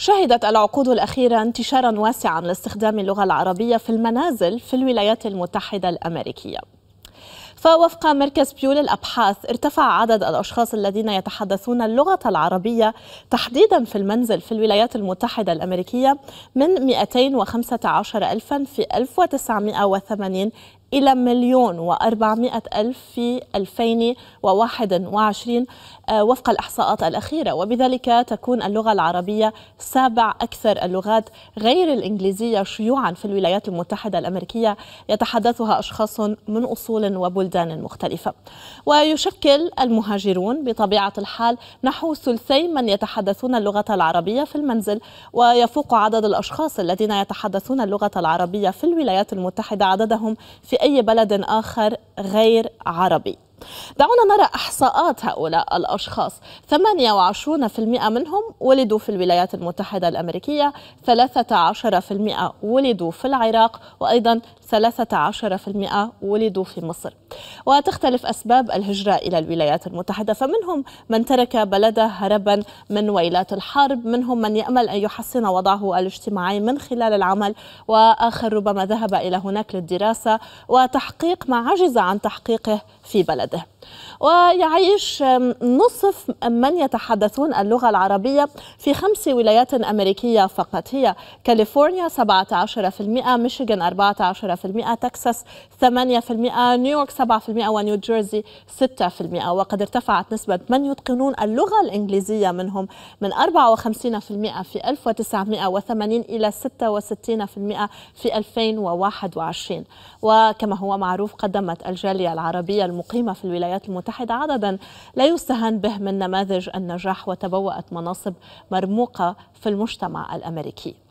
شهدت العقود الأخيرة انتشارا واسعا لاستخدام اللغة العربية في المنازل في الولايات المتحدة الأمريكية فوفق مركز بيو للأبحاث ارتفع عدد الأشخاص الذين يتحدثون اللغة العربية تحديدا في المنزل في الولايات المتحدة الأمريكية من 215 ألفا في 1980 إلى مليون وأربعمائة ألف في 2021 آه، وفق الإحصاءات الأخيرة وبذلك تكون اللغة العربية سابع أكثر اللغات غير الإنجليزية شيوعا في الولايات المتحدة الأمريكية يتحدثها أشخاص من أصول وبلدان مختلفة ويشكل المهاجرون بطبيعة الحال نحو ثلثي من يتحدثون اللغة العربية في المنزل ويفوق عدد الأشخاص الذين يتحدثون اللغة العربية في الولايات المتحدة عددهم في في أي بلد آخر غير عربي دعونا نرى إحصاءات هؤلاء الأشخاص 28% منهم ولدوا في الولايات المتحدة الأمريكية 13% ولدوا في العراق وأيضا 13% ولدوا في مصر وتختلف أسباب الهجرة إلى الولايات المتحدة فمنهم من ترك بلده هربا من ويلات الحرب منهم من يأمل أن يحسن وضعه الاجتماعي من خلال العمل وآخر ربما ذهب إلى هناك للدراسة وتحقيق ما عجز عن تحقيقه في بلده stede. ويعيش نصف من يتحدثون اللغة العربية في خمس ولايات أمريكية فقط هي كاليفورنيا 17% ميشيغان 14% تكساس 8% نيويورك 7% جيرزي 6% وقد ارتفعت نسبة من يتقنون اللغة الإنجليزية منهم من 54% في 1980 إلى 66% في 2021 وكما هو معروف قدمت الجالية العربية المقيمة في الولايات الولايات المتحدة عددا لا يستهان به من نماذج النجاح وتبوأت مناصب مرموقة في المجتمع الأمريكي